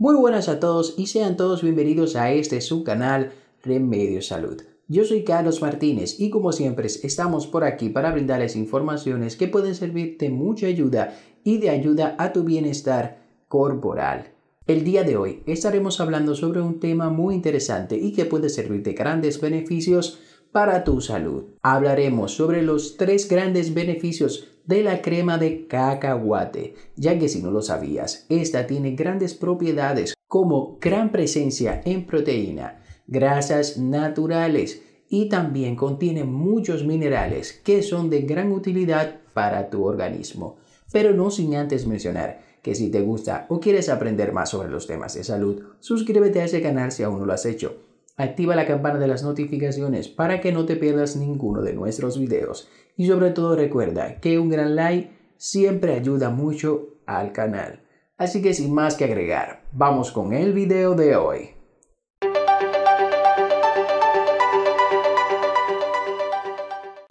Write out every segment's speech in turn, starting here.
Muy buenas a todos y sean todos bienvenidos a este su canal Remedio Salud. Yo soy Carlos Martínez y como siempre estamos por aquí para brindarles informaciones que pueden servir de mucha ayuda y de ayuda a tu bienestar corporal. El día de hoy estaremos hablando sobre un tema muy interesante y que puede servir de grandes beneficios para tu salud. Hablaremos sobre los tres grandes beneficios de la crema de cacahuate, ya que si no lo sabías, esta tiene grandes propiedades como gran presencia en proteína, grasas naturales y también contiene muchos minerales que son de gran utilidad para tu organismo. Pero no sin antes mencionar que si te gusta o quieres aprender más sobre los temas de salud, suscríbete a ese canal si aún no lo has hecho Activa la campana de las notificaciones para que no te pierdas ninguno de nuestros videos. Y sobre todo recuerda que un gran like siempre ayuda mucho al canal. Así que sin más que agregar, vamos con el video de hoy.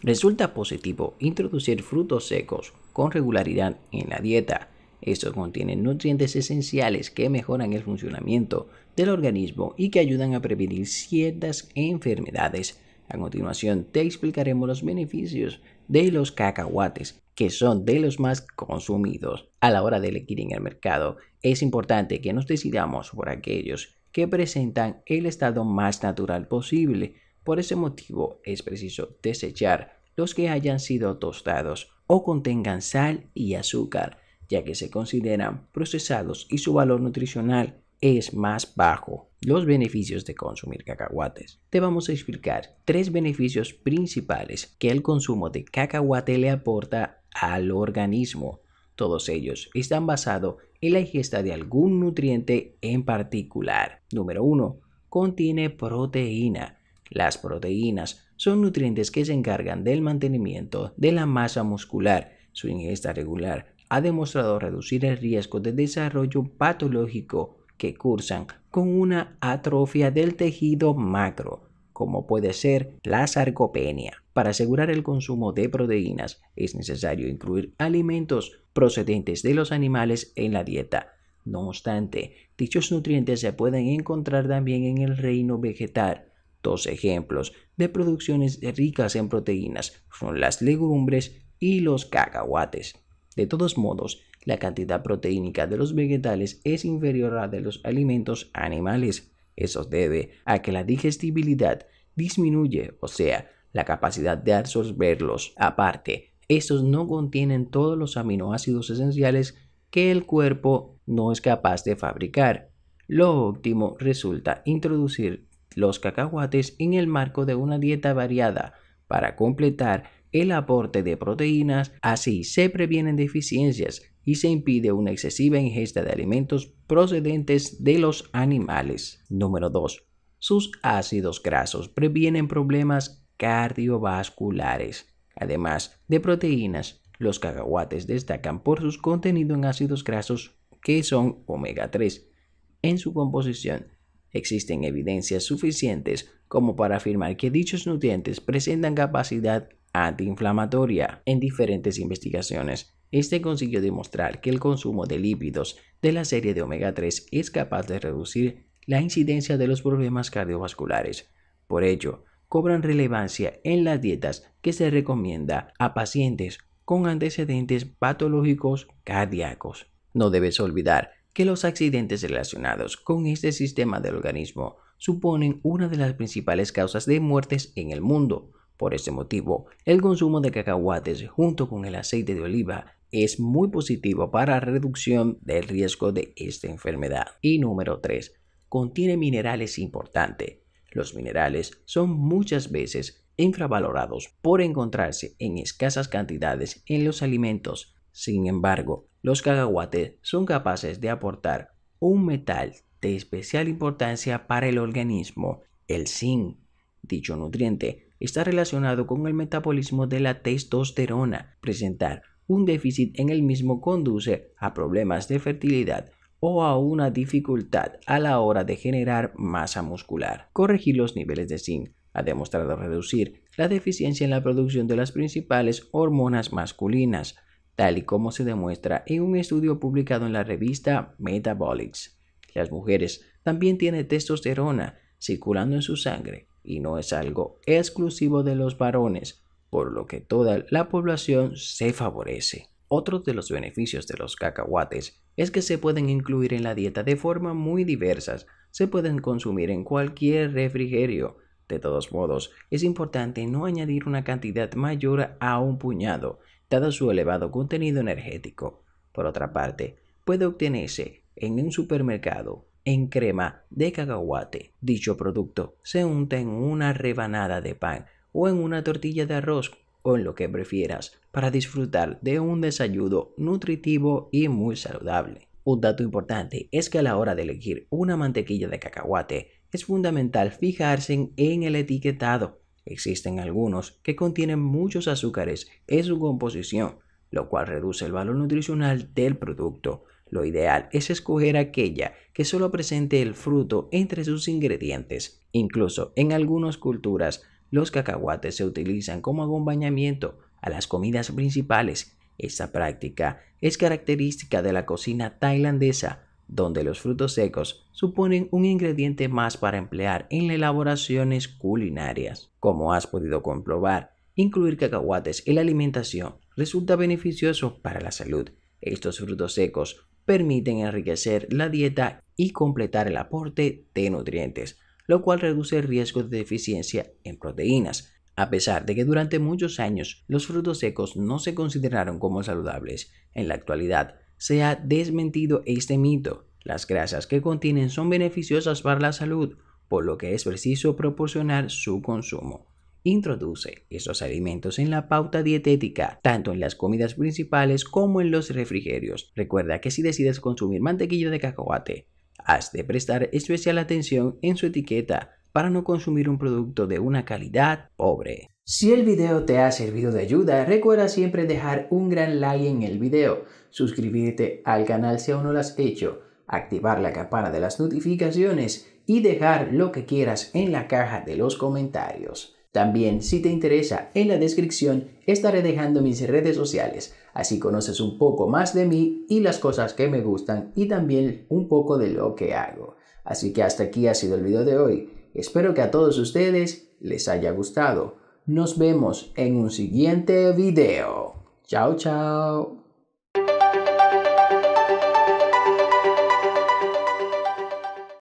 Resulta positivo introducir frutos secos con regularidad en la dieta estos contienen nutrientes esenciales que mejoran el funcionamiento del organismo y que ayudan a prevenir ciertas enfermedades. A continuación te explicaremos los beneficios de los cacahuates, que son de los más consumidos a la hora de elegir en el mercado. Es importante que nos decidamos por aquellos que presentan el estado más natural posible. Por ese motivo es preciso desechar los que hayan sido tostados o contengan sal y azúcar ya que se consideran procesados y su valor nutricional es más bajo. Los beneficios de consumir cacahuates. Te vamos a explicar tres beneficios principales que el consumo de cacahuate le aporta al organismo. Todos ellos están basados en la ingesta de algún nutriente en particular. Número 1. Contiene proteína. Las proteínas son nutrientes que se encargan del mantenimiento de la masa muscular. Su ingesta regular ha demostrado reducir el riesgo de desarrollo patológico que cursan con una atrofia del tejido macro, como puede ser la sarcopenia. Para asegurar el consumo de proteínas es necesario incluir alimentos procedentes de los animales en la dieta. No obstante, dichos nutrientes se pueden encontrar también en el reino vegetal. Dos ejemplos de producciones ricas en proteínas son las legumbres y los cacahuates. De todos modos, la cantidad proteínica de los vegetales es inferior a la de los alimentos animales. Eso debe a que la digestibilidad disminuye, o sea, la capacidad de absorberlos. Aparte, estos no contienen todos los aminoácidos esenciales que el cuerpo no es capaz de fabricar. Lo óptimo resulta introducir los cacahuates en el marco de una dieta variada para completar el aporte de proteínas, así se previenen deficiencias y se impide una excesiva ingesta de alimentos procedentes de los animales. Número 2. Sus ácidos grasos previenen problemas cardiovasculares. Además de proteínas, los cacahuates destacan por su contenido en ácidos grasos que son omega 3. En su composición existen evidencias suficientes como para afirmar que dichos nutrientes presentan capacidad antiinflamatoria en diferentes investigaciones. Este consiguió demostrar que el consumo de lípidos de la serie de omega 3 es capaz de reducir la incidencia de los problemas cardiovasculares. Por ello, cobran relevancia en las dietas que se recomienda a pacientes con antecedentes patológicos cardíacos. No debes olvidar que los accidentes relacionados con este sistema del organismo suponen una de las principales causas de muertes en el mundo, por este motivo, el consumo de cacahuates junto con el aceite de oliva es muy positivo para la reducción del riesgo de esta enfermedad. Y número 3. Contiene minerales importantes. Los minerales son muchas veces infravalorados por encontrarse en escasas cantidades en los alimentos. Sin embargo, los cacahuates son capaces de aportar un metal de especial importancia para el organismo, el zinc. Dicho nutriente está relacionado con el metabolismo de la testosterona. Presentar un déficit en el mismo conduce a problemas de fertilidad o a una dificultad a la hora de generar masa muscular. Corregir los niveles de zinc ha demostrado reducir la deficiencia en la producción de las principales hormonas masculinas, tal y como se demuestra en un estudio publicado en la revista Metabolics. Las mujeres también tienen testosterona circulando en su sangre, y no es algo exclusivo de los varones, por lo que toda la población se favorece. Otro de los beneficios de los cacahuates es que se pueden incluir en la dieta de forma muy diversas, se pueden consumir en cualquier refrigerio. De todos modos, es importante no añadir una cantidad mayor a un puñado, dado su elevado contenido energético. Por otra parte, puede obtenerse en un supermercado, en crema de cacahuate. Dicho producto se unta en una rebanada de pan o en una tortilla de arroz o en lo que prefieras para disfrutar de un desayuno nutritivo y muy saludable. Un dato importante es que a la hora de elegir una mantequilla de cacahuate es fundamental fijarse en el etiquetado. Existen algunos que contienen muchos azúcares en su composición, lo cual reduce el valor nutricional del producto. Lo ideal es escoger aquella que solo presente el fruto entre sus ingredientes. Incluso en algunas culturas, los cacahuates se utilizan como acompañamiento a las comidas principales. Esta práctica es característica de la cocina tailandesa, donde los frutos secos suponen un ingrediente más para emplear en elaboraciones culinarias. Como has podido comprobar, incluir cacahuates en la alimentación resulta beneficioso para la salud. Estos frutos secos permiten enriquecer la dieta y completar el aporte de nutrientes, lo cual reduce el riesgo de deficiencia en proteínas. A pesar de que durante muchos años los frutos secos no se consideraron como saludables, en la actualidad se ha desmentido este mito. Las grasas que contienen son beneficiosas para la salud, por lo que es preciso proporcionar su consumo. Introduce esos alimentos en la pauta dietética, tanto en las comidas principales como en los refrigerios. Recuerda que si decides consumir mantequilla de cacahuate, has de prestar especial atención en su etiqueta para no consumir un producto de una calidad pobre. Si el video te ha servido de ayuda, recuerda siempre dejar un gran like en el video, suscribirte al canal si aún no lo has hecho, activar la campana de las notificaciones y dejar lo que quieras en la caja de los comentarios. También, si te interesa, en la descripción estaré dejando mis redes sociales, así conoces un poco más de mí y las cosas que me gustan y también un poco de lo que hago. Así que hasta aquí ha sido el video de hoy. Espero que a todos ustedes les haya gustado. Nos vemos en un siguiente video. Chao, chao.